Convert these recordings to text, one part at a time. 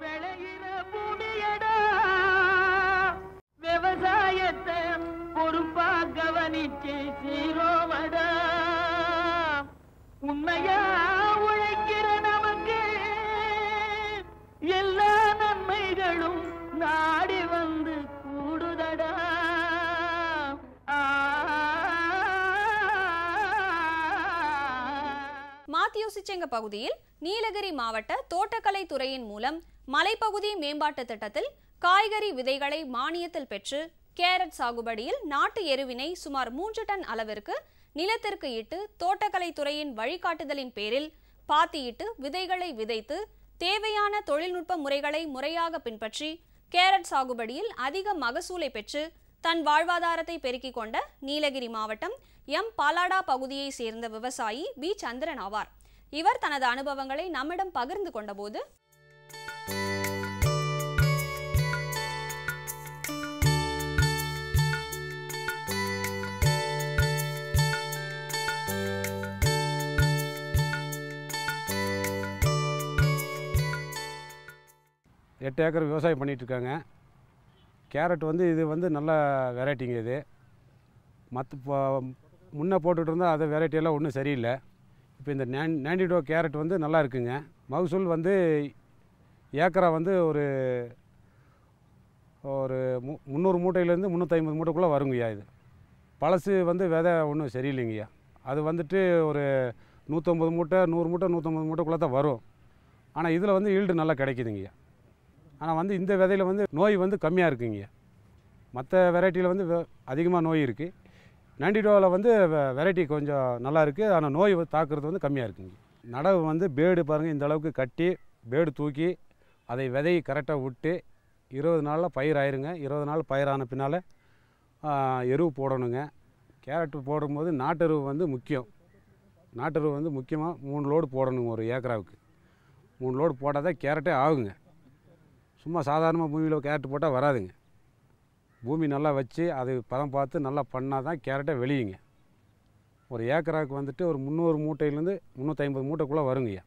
விளையிற பூமியடா விவசாயத்தை பொறுப்பா கவனிச்சு சீரோவடா உண்மையா உழைக்கிற நமக்கு எல்லா நன்மைகளும் நாடு சாத்தியோசிச்செங்க பகுதியில் நீலகிரி மாவட்ட தோட்டக்கலை துறையின் மூலம் மலைப்பகுதி மேம்பாட்டு திட்டத்தில் காய்கறி விதைகளை மானியத்தில் பெற்று கேரட் சாகுபடியில் நாட்டு எருவினை சுமார் மூன்று டன் அளவிற்கு நிலத்திற்கு இட்டு தோட்டக்கலை துறையின் வழிகாட்டுதலின் பேரில் பாத்தியிட்டு விதைகளை விதைத்து தேவையான தொழில்நுட்ப முறைகளை முறையாக பின்பற்றி கேரட் சாகுபடியில் அதிக மகசூலை பெற்று தன் வாழ்வாதாரத்தை பெருக்கிக் கொண்ட நீலகிரி மாவட்டம் எம் பாலாடா பகுதியைச் சேர்ந்த விவசாயி பி சந்திரன் ஆவார் இவர் தனது அனுபவங்களை நம்மிடம் பகிர்ந்து கொண்டபோது எட்டு ஏக்கர் விவசாயம் பண்ணிகிட்ருக்காங்க கேரட் வந்து இது வந்து நல்ல வெரைட்டிங்க இது மற்ற முன்னே போட்டுகிட்டு இருந்தால் அதை வெரைட்டியெல்லாம் ஒன்றும் சரியில்லை இப்போ இந்த நேன் நேண்டிடோ கேரட் வந்து நல்லா இருக்குங்க மகசூல் வந்து ஏக்கரா வந்து ஒரு ஒரு மு முந்நூறு மூட்டையிலேருந்து முந்நூற்றி மூட்டைக்குள்ளே வருங்கய்யா இது பழசு வந்து விதை ஒன்றும் சரியில்லைங்கய்யா அது வந்துட்டு ஒரு நூற்றம்பது மூட்டை நூறு மூட்டை நூற்றம்பது மூட்டைக்குள்ளே தான் வரும் ஆனால் இதில் வந்து ஈல்டு நல்லா கிடைக்குதுங்கய்யா ஆனால் வந்து இந்த விதையில் வந்து நோய் வந்து கம்மியாக இருக்குங்கய்யா மற்ற வெரைட்டியில் வந்து அதிகமாக நோய் இருக்குது நைன்டி டூவில் வந்து வெரைட்டி கொஞ்சம் நல்லா இருக்குது ஆனால் நோய் தாக்குறது வந்து கம்மியாக இருக்குங்க நடவு வந்து பேடு பாருங்கள் இந்த அளவுக்கு கட்டி பேடு தூக்கி அதை விதை கரெக்டாக விட்டு இருபது நாளில் பயிர் ஆயிருங்க இருபது நாள் பயிர் ஆன பின்னால் எருவு போடணுங்க கேரட் போடும்போது நாட்டெருவு வந்து முக்கியம் நாட்டெருவு வந்து முக்கியமாக மூணு லோடு போடணுங்க ஒரு ஏக்கராவுக்கு மூணு லோடு போட்டால் தான் கேரட்டே ஆகுங்க சும்மா சாதாரணமாக பூமியில் கேரட் போட்டால் வராதுங்க பூமி நல்லா வச்சு அது பதம் பார்த்து நல்லா பண்ணால் தான் கேரட்டை வெளியுங்க ஒரு ஏக்கராவுக்கு வந்துட்டு ஒரு முந்நூறு மூட்டையிலேருந்து முந்நூற்றி ஐம்பது மூட்டைக்குள்ளே வருங்கய்யா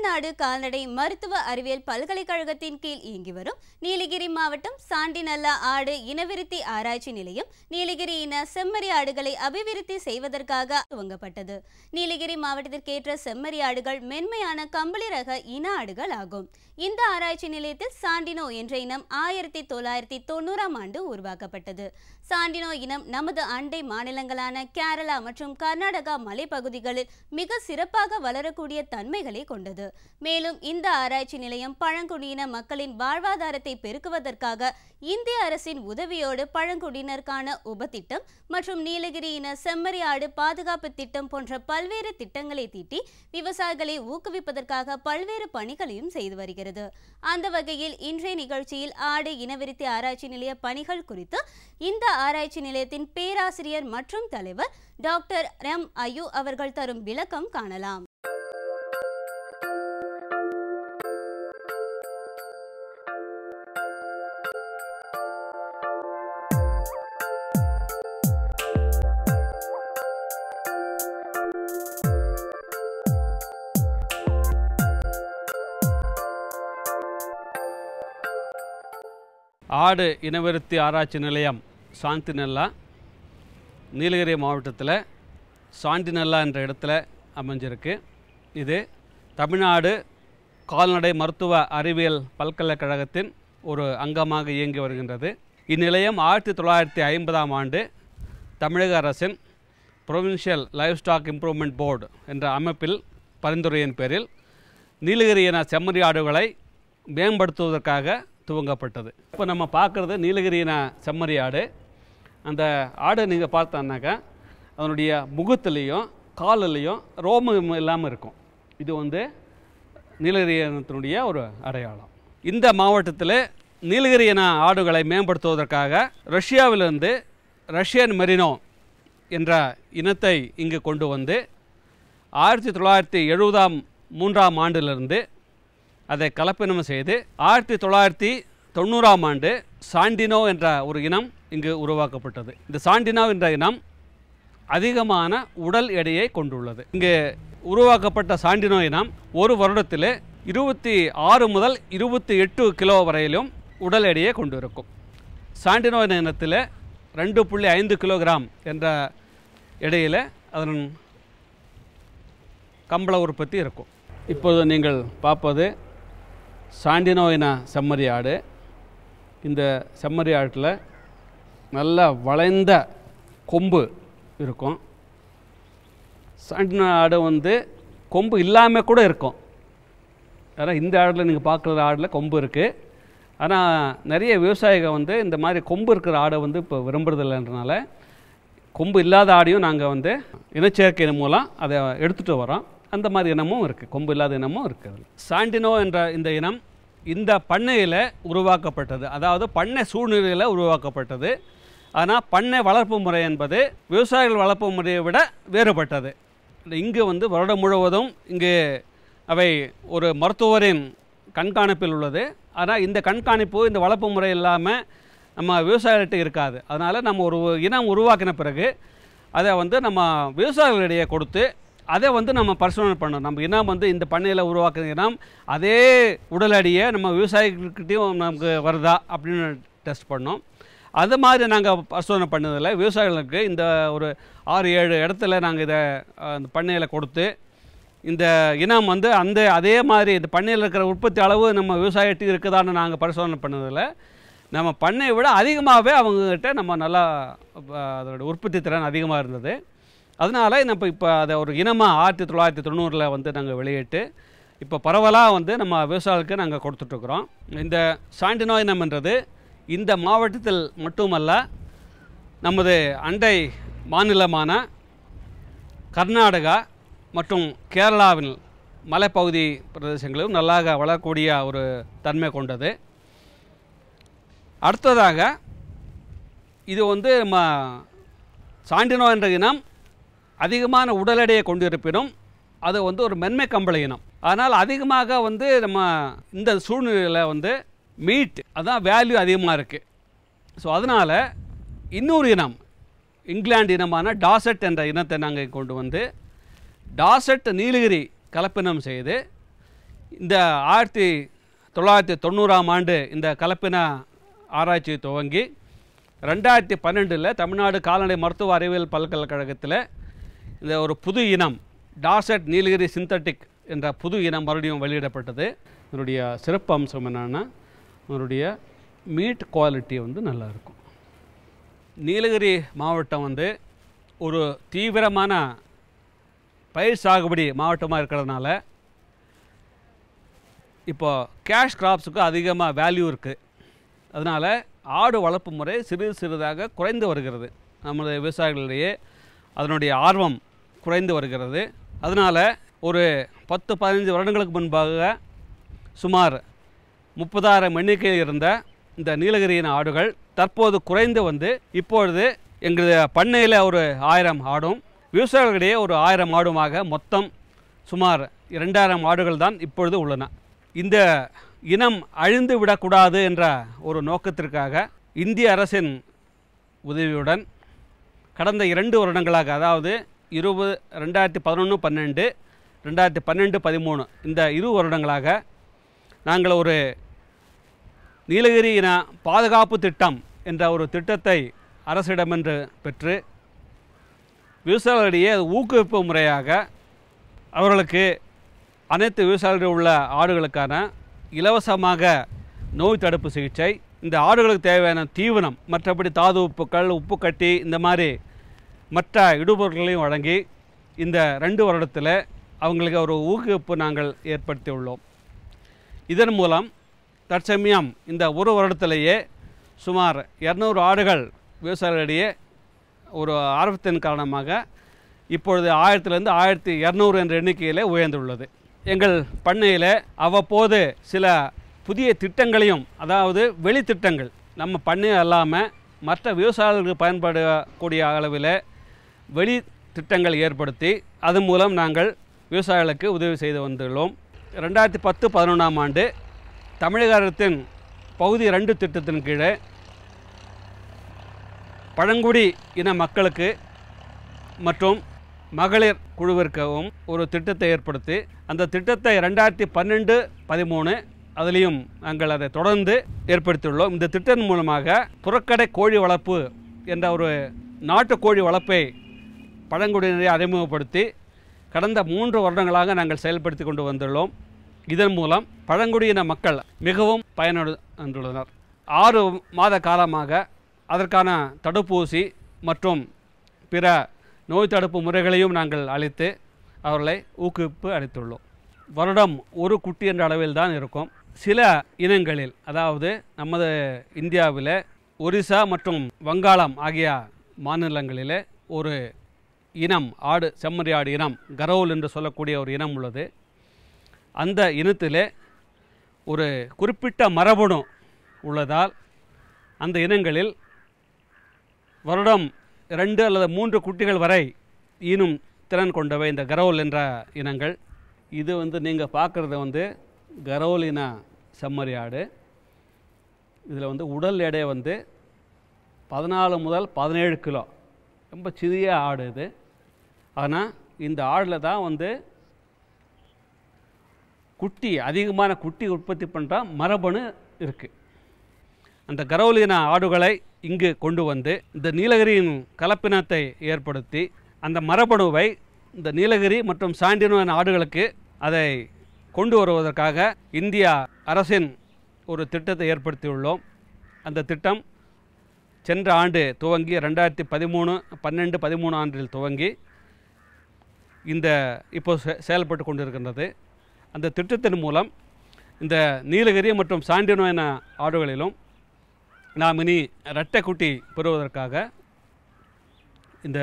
தமிழ்நாடு கால்நடை மருத்துவ அறிவியல் பல்கலைக்கழகத்தின் கீழ் இயங்கி வரும் நீலகிரி மாவட்டம் சாண்டிநல்லா ஆடு இனவிருத்தி ஆராய்ச்சி நிலையம் நீலகிரி இன செம்மறி ஆடுகளை அபிவிருத்தி செய்வதற்காக துவங்கப்பட்டது நீலகிரி மாவட்டத்திற்கேற்ற செம்மறி ஆடுகள் மென்மையான கம்பளி ரக இன ஆடுகள் ஆகும் இந்த ஆராய்ச்சி நிலையத்தில் சாண்டினோ என்ற இனம் ஆயிரத்தி தொள்ளாயிரத்தி தொண்ணூறாம் ஆண்டு உருவாக்கப்பட்டது சாண்டினோ இனம் நமது அண்டை மாநிலங்களான கேரளா மற்றும் கர்நாடகா மலைப்பகுதிகளில் மிக சிறப்பாக வளரக்கூடிய தன்மைகளை கொண்டது மேலும் இந்த ஆராய்ச்சி நிலையம் பழங்குடியின மக்களின் வாழ்வாதாரத்தை பெருக்குவதற்காக இந்திய அரசின் உதவியோடு பழங்குடியினருக்கான உபத்திட்டம் மற்றும் நீலகிரியின செம்மறியாடு பாதுகாப்பு திட்டம் போன்ற பல்வேறு திட்டங்களை தீட்டி விவசாயிகளை ஊக்குவிப்பதற்காக பல்வேறு பணிகளையும் செய்து வருகிறது அந்த வகையில் இன்றைய நிகழ்ச்சியில் ஆடு இனவிருத்தி ஆராய்ச்சி நிலைய பணிகள் குறித்து இந்த ஆராய்ச்சி நிலையத்தின் பேராசிரியர் மற்றும் தலைவர் டாக்டர் எம் அயு அவர்கள் தரும் விளக்கம் காணலாம் ஆடு இனவிருத்தி ஆராய்ச்சி நிலையம் சாந்திநல்லா நீலகிரி மாவட்டத்தில் சாண்டிநல்லா என்ற இடத்துல அமைஞ்சிருக்கு இது தமிழ்நாடு கால்நடை மருத்துவ அறிவியல் பல்கலைக்கழகத்தின் ஒரு அங்கமாக இயங்கி வருகின்றது இந்நிலையம் ஆயிரத்தி தொள்ளாயிரத்தி ஐம்பதாம் ஆண்டு தமிழக அரசின் provincial livestock improvement board என்ற அமைப்பில் பரிந்துரையின் பேரில் நீலகிரி என செம்மறி ஆடுகளை மேம்படுத்துவதற்காக துவங்கப்பட்டது இப்போ நம்ம பார்க்குறது நீலகிரி என செம்மறி ஆடு அந்த ஆடை நீங்கள் பார்த்தோன்னாக்கா அதனுடைய முகத்துலேயும் காலிலையும் ரோமம் இல்லாமல் இருக்கும் இது வந்து நீலகிரியனத்தினுடைய ஒரு அடையாளம் இந்த மாவட்டத்தில் நீலகிரியன ஆடுகளை மேம்படுத்துவதற்காக ரஷ்யாவிலிருந்து ரஷ்யன் மெரினோ என்ற இனத்தை இங்கு கொண்டு வந்து ஆயிரத்தி தொள்ளாயிரத்தி எழுபதாம் மூன்றாம் ஆண்டிலிருந்து அதை கலப்பினம் செய்து ஆயிரத்தி தொள்ளாயிரத்தி தொண்ணூறாம் ஆண்டு சாண்டினோ என்ற ஒரு இனம் இங்கு உருவாக்கப்பட்டது இந்த சாண்டினோ என்ற இனம் அதிகமான உடல் எடையை கொண்டுள்ளது இங்கு உருவாக்கப்பட்ட சாண்டினோ இனம் ஒரு வருடத்தில் இருபத்தி ஆறு முதல் இருபத்தி எட்டு கிலோ வரையிலும் உடல் எடையை கொண்டு இருக்கும் சாண்டினோ இனத்தில் ரெண்டு புள்ளி ஐந்து கிலோகிராம் என்ற இடையில் அதன் கம்பள உற்பத்தி இருக்கும் இப்போது நீங்கள் பார்ப்பது இன செம்மறி ஆடு இந்த செம்மறி ஆட்டில் நல்லா வளைந்த கொம்பு இருக்கும் சண்டின ஆடு வந்து கொம்பு இல்லாமல் கூட இருக்கும் ஆனால் இந்த ஆடில் நீங்கள் பார்க்குற ஆடில் கொம்பு இருக்குது ஆனால் நிறைய விவசாயிகள் வந்து இந்த மாதிரி கொம்பு இருக்கிற ஆடை வந்து இப்போ விரும்புறதில்லைன்றனால கொம்பு இல்லாத ஆடையும் நாங்கள் வந்து இனச்சேர்க்கை மூலம் அதை எடுத்துகிட்டு வரோம் அந்த மாதிரி இனமும் இருக்குது கொம்பு இல்லாத இனமும் இருக்குது சாண்டினோ என்ற இந்த இனம் இந்த பண்ணையில் உருவாக்கப்பட்டது அதாவது பண்ணை சூழ்நிலையில் உருவாக்கப்பட்டது ஆனால் பண்ணை வளர்ப்பு முறை என்பது விவசாயிகள் வளர்ப்பு முறையை விட வேறுபட்டது இங்கு வந்து வருடம் முழுவதும் இங்கு அவை ஒரு மருத்துவரின் கண்காணிப்பில் உள்ளது ஆனால் இந்த கண்காணிப்பு இந்த வளர்ப்பு முறை இல்லாமல் நம்ம விவசாயிகள்கிட்ட இருக்காது அதனால் நம்ம ஒரு இனம் உருவாக்கின பிறகு அதை வந்து நம்ம விவசாயிகளிடையே கொடுத்து அதை வந்து நம்ம பரிசோதனை பண்ணணும் நம்ம என்ன வந்து இந்த பண்ணையில் உருவாக்குறீங்கன்னா அதே உடல் அடியை நம்ம விவசாயிகிட்டையும் நமக்கு வருதா அப்படின்னு டெஸ்ட் பண்ணோம் அது மாதிரி நாங்கள் பரிசோதனை பண்ணதில் விவசாயிகளுக்கு இந்த ஒரு ஆறு ஏழு இடத்துல நாங்கள் இதை இந்த பண்ணையில் கொடுத்து இந்த இனம் வந்து அந்த அதே மாதிரி இந்த பண்ணையில் இருக்கிற உற்பத்தி அளவு நம்ம விவசாயிகிட்டையும் இருக்குதான்னு நாங்கள் பரிசோதனை பண்ணதில் நம்ம பண்ணையை விட அதிகமாகவே அவங்கக்கிட்ட நம்ம நல்லா அதோடய உற்பத்தி திறன் அதிகமாக இருந்தது அதனால் நம்ம இப்போ அதை ஒரு இனமாக ஆயிரத்தி தொள்ளாயிரத்தி தொண்ணூறில் வந்து நாங்கள் வெளியிட்டு இப்போ பரவலாக வந்து நம்ம விவசாயிகளுக்கு நாங்கள் கொடுத்துட்ருக்குறோம் இந்த சாண்டி நோய் இனம்ன்றது இந்த மாவட்டத்தில் மட்டுமல்ல நமது அண்டை மாநிலமான கர்நாடகா மற்றும் கேரளாவின் மலைப்பகுதி பிரதேசங்களிலும் நல்லாக வளரக்கூடிய ஒரு தன்மை கொண்டது அடுத்ததாக இது வந்து நம்ம சாண்டினோ என்ற இனம் அதிகமான உடல் எடையை கொண்டு இருப்பினும் அது வந்து ஒரு மென்மை கம்பள இனம் அதனால் அதிகமாக வந்து நம்ம இந்த சூழ்நிலையில் வந்து மீட் அதுதான் வேல்யூ அதிகமாக இருக்குது ஸோ அதனால் இன்னொரு இனம் இங்கிலாந்து இனமான டாசட் என்ற இனத்தை நாங்கள் கொண்டு வந்து டாசட் நீலகிரி கலப்பினம் செய்து இந்த ஆயிரத்தி தொள்ளாயிரத்தி தொண்ணூறாம் ஆண்டு இந்த கலப்பின ஆராய்ச்சி துவங்கி ரெண்டாயிரத்தி பன்னெண்டில் தமிழ்நாடு கால்நடை மருத்துவ அறிவியல் பல்கலைக்கழகத்தில் இந்த ஒரு புது இனம் டார்செட் நீலகிரி சிந்தட்டிக் என்ற புது இனம் மறுபடியும் வெளியிடப்பட்டது இதனுடைய சிறப்பு அம்சம் என்னென்னா அதனுடைய மீட் குவாலிட்டி வந்து நல்லாயிருக்கும் நீலகிரி மாவட்டம் வந்து ஒரு தீவிரமான பயிர் சாகுபடி மாவட்டமாக இருக்கிறதுனால இப்போ கேஷ் கிராப்ஸுக்கு அதிகமாக வேல்யூ இருக்குது அதனால் ஆடு வளர்ப்பு முறை சிறிது சிறிதாக குறைந்து வருகிறது நமது விவசாயிகளிடையே அதனுடைய ஆர்வம் குறைந்து வருகிறது அதனால் ஒரு பத்து பதினஞ்சு வருடங்களுக்கு முன்பாக சுமார் முப்பதாயிரம் எண்ணிக்கையில் இருந்த இந்த நீலகிரியின் ஆடுகள் தற்போது குறைந்து வந்து இப்பொழுது எங்களது பண்ணையில் ஒரு ஆயிரம் ஆடும் விவசாயிகளிடையே ஒரு ஆயிரம் ஆடுமாக மொத்தம் சுமார் இரண்டாயிரம் ஆடுகள் தான் இப்பொழுது உள்ளன இந்த இனம் அழிந்து விடக்கூடாது என்ற ஒரு நோக்கத்திற்காக இந்திய அரசின் உதவியுடன் கடந்த இரண்டு வருடங்களாக அதாவது இருபது ரெண்டாயிரத்தி பதினொன்று பன்னெண்டு ரெண்டாயிரத்தி பன்னெண்டு பதிமூணு இந்த இரு வருடங்களாக நாங்கள் ஒரு நீலகிரி இன பாதுகாப்பு திட்டம் என்ற ஒரு திட்டத்தை அரசிடமென்று பெற்று விவசாயிகளிடையே ஊக்குவிப்பு முறையாக அவர்களுக்கு அனைத்து விவசாயிகளில் உள்ள ஆடுகளுக்கான இலவசமாக நோய் தடுப்பு சிகிச்சை இந்த ஆடுகளுக்கு தேவையான தீவனம் மற்றபடி தாது உப்புக்கள் உப்பு கட்டி இந்த மாதிரி மற்ற இடுபொருட்களையும் வழங்கி இந்த ரெண்டு வருடத்தில் அவங்களுக்கு ஒரு ஊக்குவிப்பு நாங்கள் ஏற்படுத்தி உள்ளோம் இதன் மூலம் தற்சமயம் இந்த ஒரு வருடத்திலேயே சுமார் இரநூறு ஆடுகள் விவசாயிகளிடையே ஒரு ஆர்வத்தின் காரணமாக இப்பொழுது ஆயிரத்திலேருந்து ஆயிரத்தி இரநூறு என்ற எண்ணிக்கையில் உயர்ந்துள்ளது எங்கள் பண்ணையில் அவ்வப்போது சில புதிய திட்டங்களையும் அதாவது வெளி திட்டங்கள் நம்ம பண்ணை அல்லாமல் மற்ற விவசாயிகளுக்கு பயன்படக்கூடிய அளவில் வெளி திட்டங்கள் ஏற்படுத்தி அதன் மூலம் நாங்கள் விவசாயிகளுக்கு உதவி செய்து வந்துள்ளோம் ரெண்டாயிரத்தி பத்து பதினொன்றாம் ஆண்டு தமிழக அரசின் பகுதி ரெண்டு திட்டத்தின் கீழே பழங்குடி இன மக்களுக்கு மற்றும் மகளிர் குழுவிற்கவும் ஒரு திட்டத்தை ஏற்படுத்தி அந்த திட்டத்தை ரெண்டாயிரத்தி பன்னெண்டு பதிமூணு அதிலையும் நாங்கள் அதை தொடர்ந்து ஏற்படுத்தியுள்ளோம் இந்த திட்டத்தின் மூலமாக புறக்கடை கோழி வளர்ப்பு என்ற ஒரு நாட்டு கோழி வளர்ப்பை பழங்குடியினரை அறிமுகப்படுத்தி கடந்த மூன்று வருடங்களாக நாங்கள் செயல்படுத்தி கொண்டு வந்துள்ளோம் இதன் மூலம் பழங்குடியின மக்கள் மிகவும் பயனடைந்துள்ளனர் ஆறு மாத காலமாக அதற்கான தடுப்பூசி மற்றும் பிற நோய் தடுப்பு முறைகளையும் நாங்கள் அளித்து அவர்களை ஊக்குவிப்பு அளித்துள்ளோம் வருடம் ஒரு குட்டி என்ற அளவில் தான் இருக்கும் சில இனங்களில் அதாவது நமது இந்தியாவில் ஒரிசா மற்றும் வங்காளம் ஆகிய மாநிலங்களில் ஒரு இனம் ஆடு செம்மறி ஆடு இனம் கரோல் என்று சொல்லக்கூடிய ஒரு இனம் உள்ளது அந்த இனத்தில் ஒரு குறிப்பிட்ட மரபணு உள்ளதால் அந்த இனங்களில் வருடம் ரெண்டு அல்லது மூன்று குட்டிகள் வரை ஈனும் திறன் கொண்டவை இந்த கரோல் என்ற இனங்கள் இது வந்து நீங்கள் பார்க்குறது வந்து கரோல் இன செம்மறி ஆடு இதில் வந்து உடல் எடை வந்து பதினாலு முதல் பதினேழு கிலோ ரொம்ப சிறிய ஆடு இது ஆனால் இந்த ஆடில் தான் வந்து குட்டி அதிகமான குட்டி உற்பத்தி பண்ணுற மரபணு இருக்குது அந்த கரௌலின ஆடுகளை இங்கு கொண்டு வந்து இந்த நீலகிரியின் கலப்பினத்தை ஏற்படுத்தி அந்த மரபணுவை இந்த நீலகிரி மற்றும் சாண்டினோ ஆடுகளுக்கு அதை கொண்டு வருவதற்காக இந்தியா அரசின் ஒரு திட்டத்தை ஏற்படுத்தியுள்ளோம் அந்த திட்டம் சென்ற ஆண்டு துவங்கி ரெண்டாயிரத்தி பதிமூணு பன்னெண்டு பதிமூணு ஆண்டில் துவங்கி இந்த இப்போ செயல்பட்டு கொண்டிருக்கின்றது அந்த திட்டத்தின் மூலம் இந்த நீலகிரி மற்றும் என ஆடுகளிலும் நாம் இனி இரட்டைக்குட்டி பெறுவதற்காக இந்த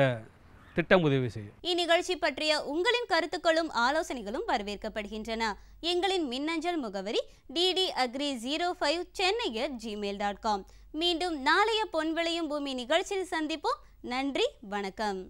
திட்டம் உதவி செய்யும் இந்நிகழ்ச்சி பற்றிய உங்களின் கருத்துக்களும் ஆலோசனைகளும் வரவேற்கப்படுகின்றன எங்களின் மின்னஞ்சல் முகவரி DD agri zero five Chennai at Gmail dot com மீண்டும் நாளைய பொன்விளையும் பூமி நிகழ்ச்சியில் சந்திப்போம் நன்றி வணக்கம்